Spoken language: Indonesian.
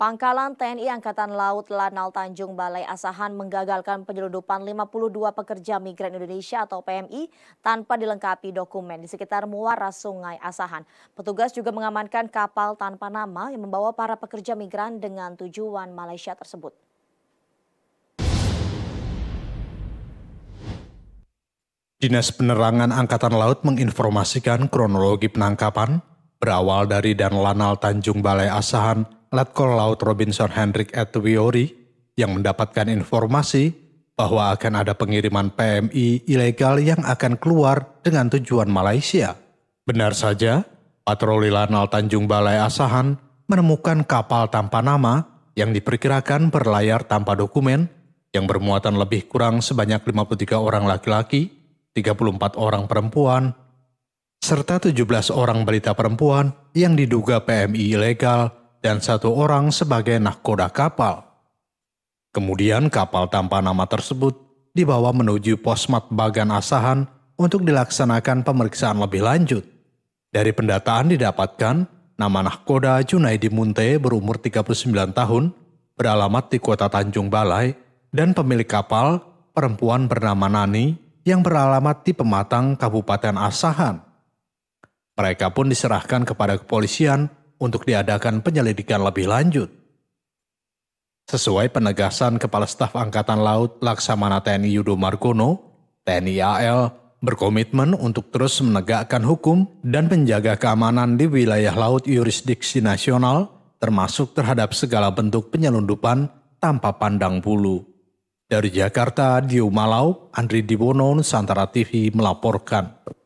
Pangkalan TNI Angkatan Laut Lanal Tanjung Balai Asahan menggagalkan penyeludupan 52 pekerja migran Indonesia atau PMI tanpa dilengkapi dokumen di sekitar muara Sungai Asahan. Petugas juga mengamankan kapal tanpa nama yang membawa para pekerja migran dengan tujuan Malaysia tersebut. Dinas Penerangan Angkatan Laut menginformasikan kronologi penangkapan berawal dari dan Lanal Tanjung Balai Asahan Letkol Laut Robinson Hendrik Etwiori yang mendapatkan informasi bahwa akan ada pengiriman PMI ilegal yang akan keluar dengan tujuan Malaysia. Benar saja, patroli lanal Tanjung Balai Asahan menemukan kapal tanpa nama yang diperkirakan berlayar tanpa dokumen yang bermuatan lebih kurang sebanyak 53 orang laki-laki, 34 orang perempuan, serta 17 orang berita perempuan yang diduga PMI ilegal dan satu orang sebagai nahkoda kapal. Kemudian kapal tanpa nama tersebut dibawa menuju posmat bagan asahan untuk dilaksanakan pemeriksaan lebih lanjut. Dari pendataan didapatkan, nama nahkoda Junaidi Munte berumur 39 tahun, beralamat di kota Tanjung Balai, dan pemilik kapal, perempuan bernama Nani, yang beralamat di Pematang, Kabupaten Asahan. Mereka pun diserahkan kepada kepolisian untuk diadakan penyelidikan lebih lanjut. Sesuai penegasan Kepala Staf Angkatan Laut Laksamana TNI Yudo Margono, TNI AL berkomitmen untuk terus menegakkan hukum dan menjaga keamanan di wilayah laut yurisdiksi nasional, termasuk terhadap segala bentuk penyelundupan tanpa pandang bulu. Dari Jakarta, Dio Malau, Andri Dibono, Nusantara TV melaporkan.